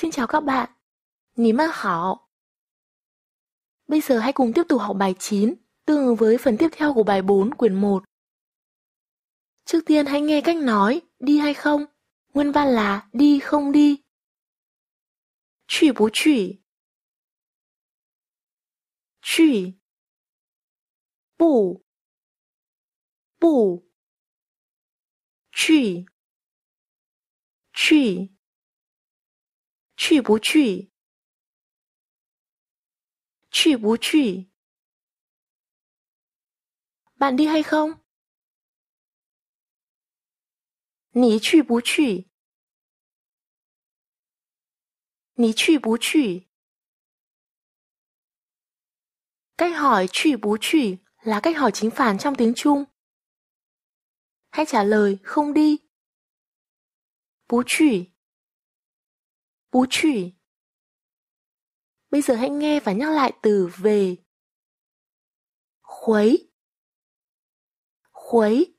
Xin chào các bạn. Ní mà hảo. Bây giờ hãy cùng tiếp tục học bài 9, tương ứng với phần tiếp theo của bài 4 quyển 1. Trước tiên hãy nghe cách nói đi hay không. Nguyên văn là đi không đi. Chủy bú chủy. Chủy. Bù. Bù. Chủy. Chủy. 去不去？去不去？Bạn đi hay không? 你去不去？你去不去？Cách hỏi cách hỏi chính phản trong tiếng Trung. Hãy trả lời không đi. 不去 bú chủy. Bây giờ hãy nghe và nhắc lại từ về. Khuấy. Khuấy.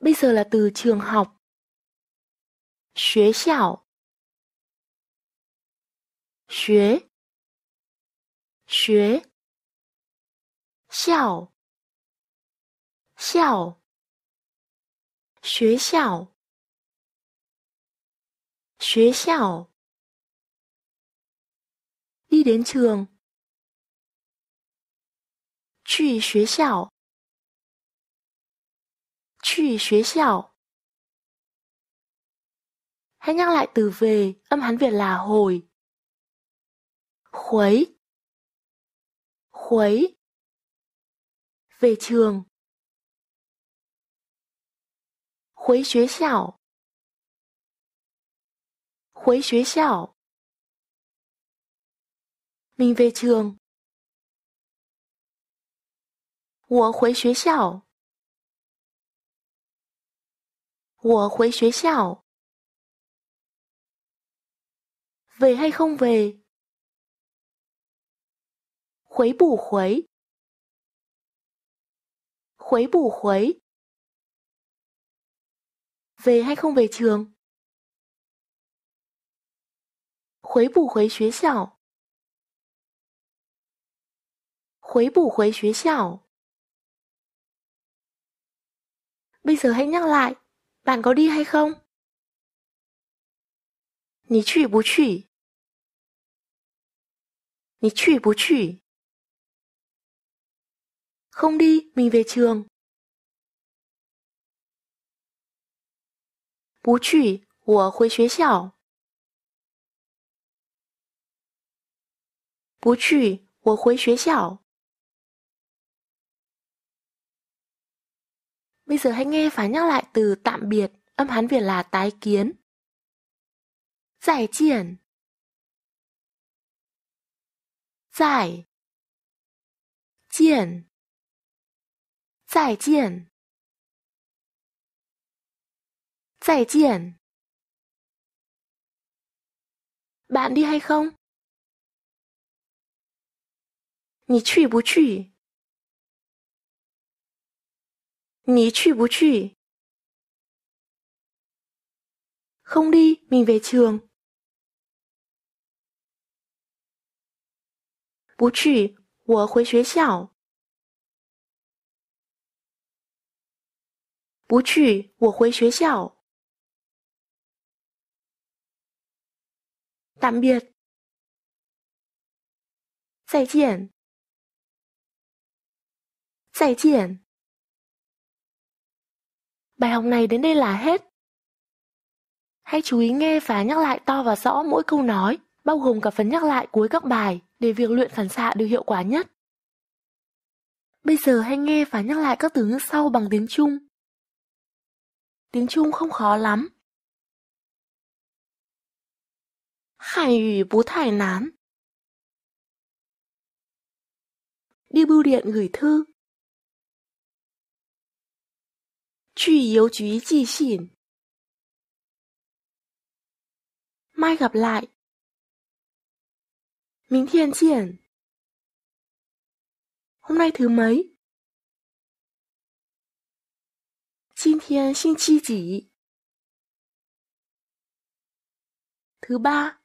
Bây giờ là từ trường học. Xuế xảo. Xuế. Xuế. Xảo. Xảo. Xuế xảo. 学校 đi đến trường 去学校去学校 Hãy nhắc lại từ về, âm Hán Việt là hồi. Khuấy Khuấy Về trường Khuấy xuế 回学校。Mình về trường. 我回学校。我回学校。về hay không về? 回不回？回不回？về hay không về trường? 回不回学校？回不回学校? Bây giờ hãy nhắc lại, bạn có đi hay không? 你去不去?你去不去? Không đi, mình về trường. 不去，我回学校。不去，我回学校。Bây giờ hãy nghe và nhắc lại từ tạm biệt, âm Hán Việt là tái kiến. Giải triển Giải Triển Giải triển Giải triển Bạn đi hay không? 你去不去？你去不去？Không đi, mình về trường. 不去，我回学校。不去，我回学校。Tạm biệt. 再见。再见。Bài học này đến đây là hết. Hãy chú ý nghe và nhắc lại to và rõ mỗi câu nói, bao gồm cả phần nhắc lại cuối các bài để việc luyện phản xạ được hiệu quả nhất. Bây giờ hãy nghe và nhắc lại các từ ngữ sau bằng tiếng Trung. Tiếng Trung không khó lắm. Hàn yu bú thải nán. Đi bưu điện gửi thư. 去邮局寄信。Mai gặp lại. 明天见。Hôm nay thứ mấy? 今天星期几？thứ ba.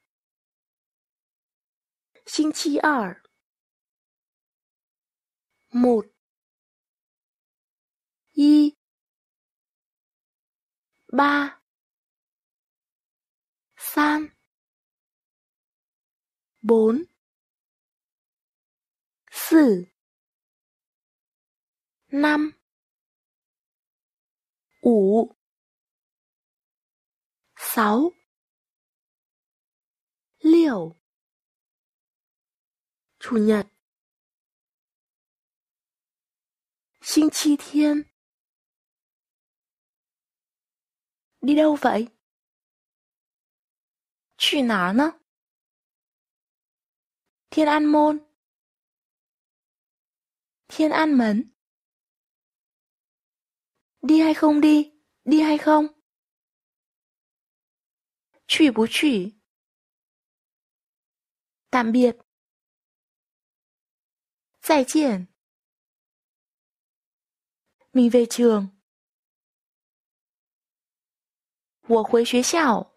星期二。một. y ba San bốn Sử năm Ủ sáu Liều Chủ nhật 星期天 đi đâu vậy? nào nó. Thiên An Môn Thiên An Mấn Đi hay không đi? Đi hay không? Chủy bú chủy Tạm biệt Giải triển Mình về trường 我回学校。